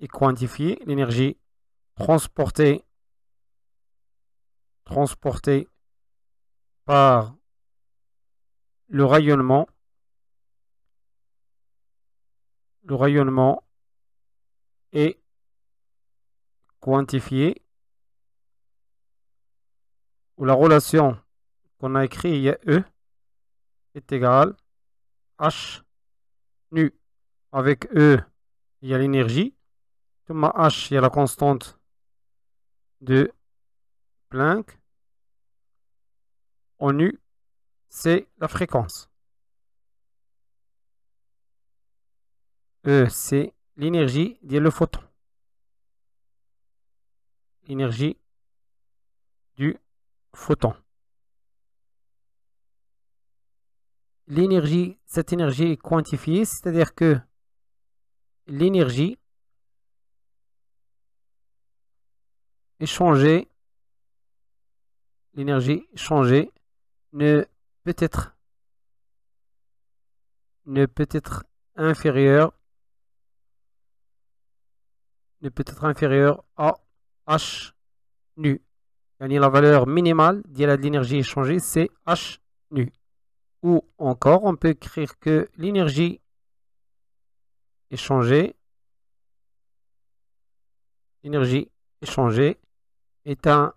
et quantifier L'énergie transportée, transportée par le rayonnement, le rayonnement est quantifié où la relation qu'on a écrit il y a E est égale H nu. Avec E, il y a l'énergie ma h a la constante de Planck ONU, c'est la fréquence E c'est l'énergie le photon l'énergie du photon l'énergie cette énergie est quantifiée c'est à dire que l'énergie Échanger, l'énergie échangée ne peut être, ne peut être inférieure, ne peut être inférieur à H nu. la valeur minimale de l'énergie échangée, c'est H nu. Ou encore, on peut écrire que l'énergie échangée, l'énergie échangée est un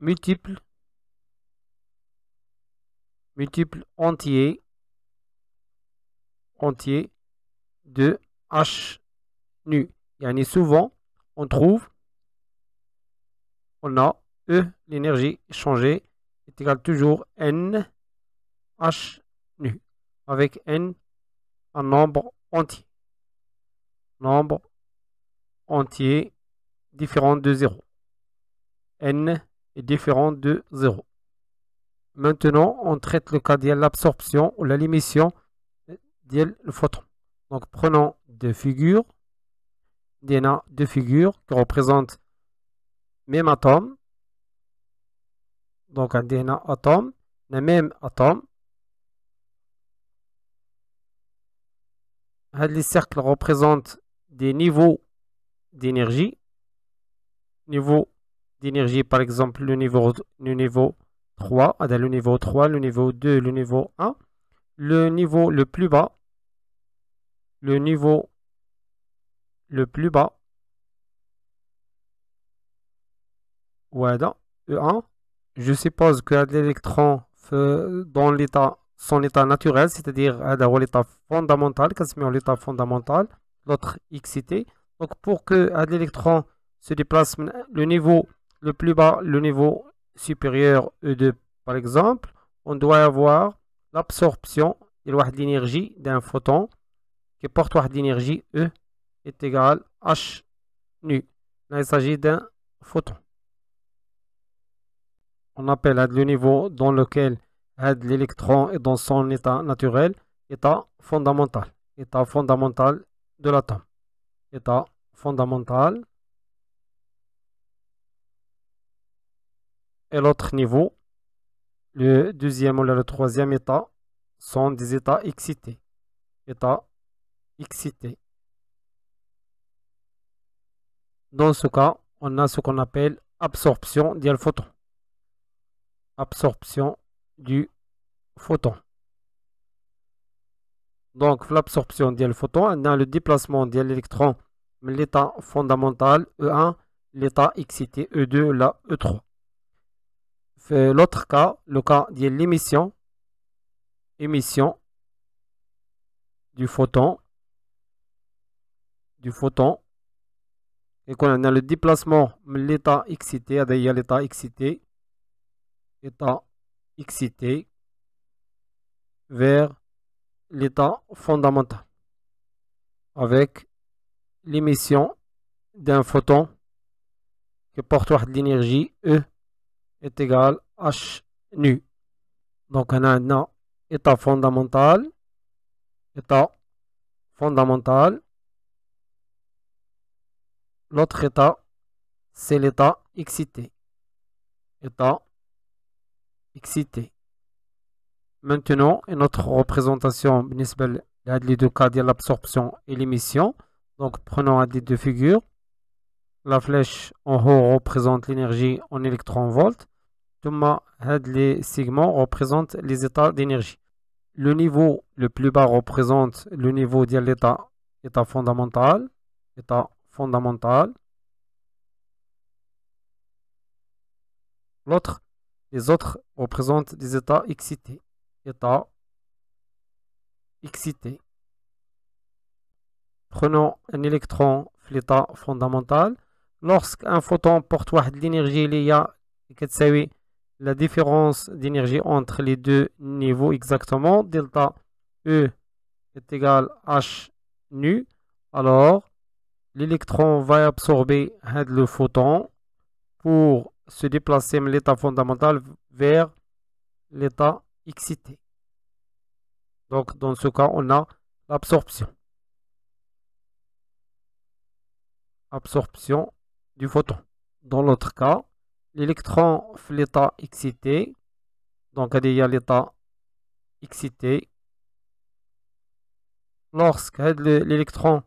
multiple, multiple entier, entier de H nu. a souvent, on trouve, on a E, l'énergie changée, est égale toujours N H nu, avec N un nombre entier. Nombre entier différent de 0 n est différent de 0. Maintenant, on traite le cas de l'absorption ou la l'émission le photon. Donc, prenons deux figures. Il y deux figures qui représentent même atome. Donc, un DNA atome, le même atome. Les cercles représentent des niveaux d'énergie, niveau d'énergie, par exemple le niveau, niveau 3, le niveau 3, ah, ben, le niveau 2, le niveau 1, le niveau le plus bas, le niveau le plus bas, voilà, E1, je suppose que l'électron dans l'état son état naturel, c'est-à-dire ah, l'état fondamental, quasiment l'état fondamental, l'autre excité. Donc pour que ah, l'électron se déplace le niveau le plus bas, le niveau supérieur E2 par exemple, on doit avoir l'absorption de l'énergie d'un photon qui porte l'énergie E est égale H nu. Là, il s'agit d'un photon. On appelle le niveau dans lequel l'électron est dans son état naturel, état fondamental, état fondamental de l'atome, état fondamental et l'autre niveau, le deuxième ou le troisième état, sont des états excités. États excités. Dans ce cas, on a ce qu'on appelle absorption du photon. Absorption du photon. Donc, l'absorption du photon, on a le déplacement de l'électron, l'état fondamental E1, l'état excité E2, la E3 l'autre cas, le cas de l'émission, émission du photon, du photon, et qu'on a le déplacement, de l'état excité, à ah, l'état excité, état excité, vers l'état fondamental, avec l'émission d'un photon qui porte l'énergie E est égal à H nu. Donc on a un état fondamental, état fondamental. L'autre état, c'est l'état excité. État excité. Maintenant, une autre représentation, les deux cas de l'absorption et l'émission. Donc prenons un des deux figures. La flèche en haut représente l'énergie en électron-volts. les segments représentent les états d'énergie. Le niveau le plus bas représente le niveau de l'état fondamental, fondamental. L'autre, les autres représentent des états excités, état excité. Prenons un électron l'état fondamental lorsqu'un photon porte l'énergie a la différence d'énergie entre les deux niveaux exactement delta E est égal à H nu alors l'électron va absorber le photon pour se déplacer de l'état fondamental vers l'état excité donc dans ce cas on a l'absorption absorption du photon. Dans l'autre cas, l'électron fait l'état excité, donc il y a l'état excité. Lorsque l'électron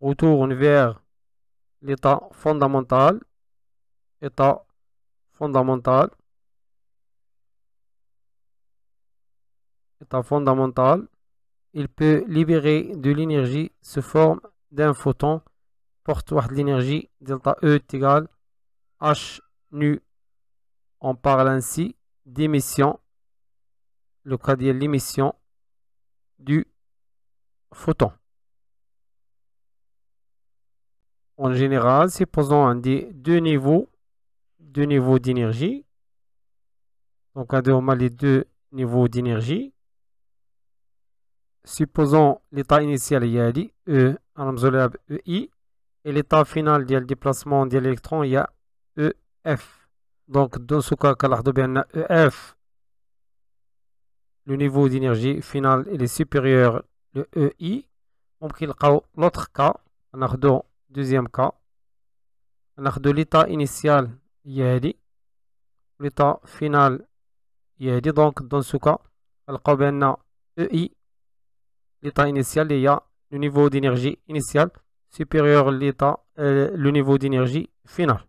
retourne vers l'état fondamental, état fondamental, fondamental, il peut libérer de l'énergie sous forme d'un photon porte l'énergie delta E est égal H nu. On parle ainsi d'émission, le cas de l'émission du photon. En général, supposons des deux niveaux, deux niveaux d'énergie. Donc, on a les deux niveaux d'énergie. Supposons l'état initial, il y a e, e, i et l'état final du déplacement de l'électron il y a EF donc dans ce cas car EF le niveau d'énergie final est supérieur le EI donc il l'autre cas on a deuxième cas on a l'état initial il y a l'état final il y a donc dans ce cas il a EI l'état initial il y a le niveau d'énergie initial supérieur l'état le niveau d'énergie final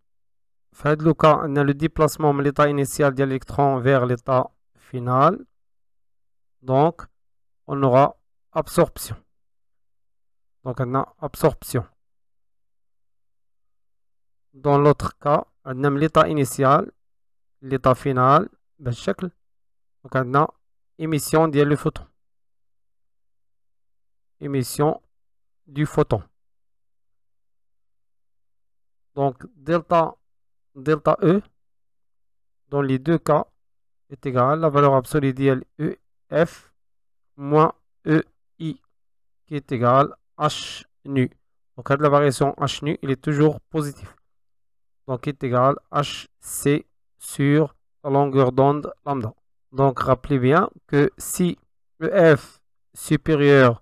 Faites le cas, on a le déplacement de l'état initial de l'électron vers l'état final donc on aura absorption donc on a absorption dans l'autre cas on a l'état initial l'état final ben, donc on a émission de le photon émission du photon donc delta, delta E, dans les deux cas, est égal à la valeur absolue d'IL EF moins EI, qui est égal à H nu. Donc, la variation H nu, il est toujours positif. Donc, est égal à HC sur la longueur d'onde lambda. Donc, rappelez bien que si e F supérieur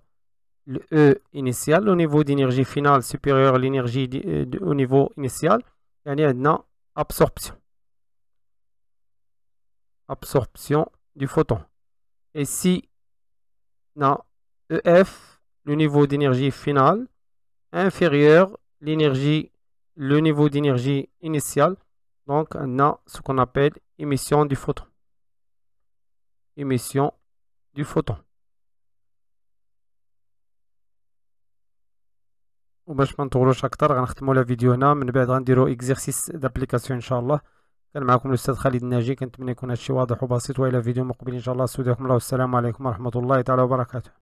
le E initial le niveau d'énergie finale supérieur à l'énergie euh, au niveau initial il y a une absorption absorption du photon et si a EF le niveau d'énergie finale inférieur l'énergie le niveau d'énergie initial donc on a ce qu'on appelle émission du photon émission du photon وباش ما نطولوش اكثر غنختموا لا فيديو هنا من بعد غنديروا اكزرسيس دابليكاسيون ان شاء الله كان معكم الاستاذ خالد الناجي كنتمنى يكون هادشي واضح وبسيط والى فيديو مقبل ان شاء الله استودعكم الله والسلام عليكم ورحمه الله تعالى وبركاته